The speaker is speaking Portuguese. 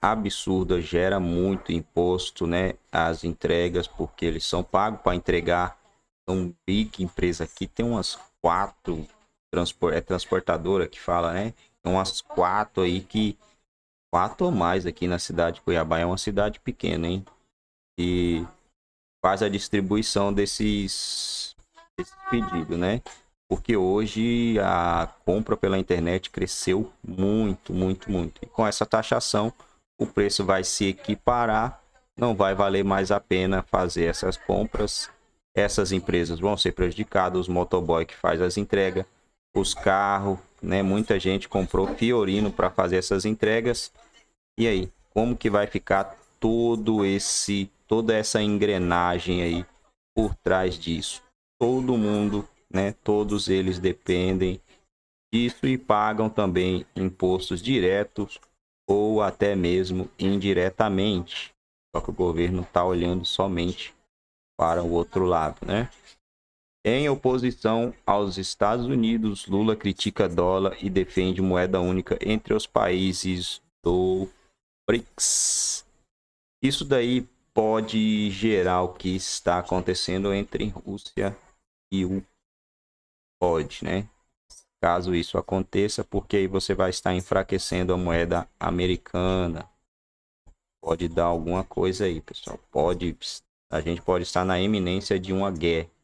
absurda, gera muito imposto, né? As entregas, porque eles são pagos para entregar. Um então, big empresa aqui tem umas quatro é transportadora que fala, né? Tem umas quatro aí que quatro ou mais aqui na cidade de Cuiabá é uma cidade pequena, hein? E faz a distribuição desses, desses pedidos, né? Porque hoje a compra pela internet cresceu muito, muito, muito. E com essa taxação, o preço vai se equiparar, não vai valer mais a pena fazer essas compras. Essas empresas vão ser prejudicadas, os motoboy que faz as entregas, os carros, né? Muita gente comprou Fiorino para fazer essas entregas. E aí, como que vai ficar todo esse toda essa engrenagem aí por trás disso? Todo mundo, né? Todos eles dependem disso e pagam também impostos diretos ou até mesmo indiretamente. Só que o governo está olhando somente para o outro lado, né? Em oposição aos Estados Unidos, Lula critica dólar e defende moeda única entre os países do BRICS. Isso daí pode gerar o que está acontecendo entre Rússia e o pode, né? caso isso aconteça, porque aí você vai estar enfraquecendo a moeda americana. Pode dar alguma coisa aí, pessoal. Pode, a gente pode estar na eminência de uma guerra.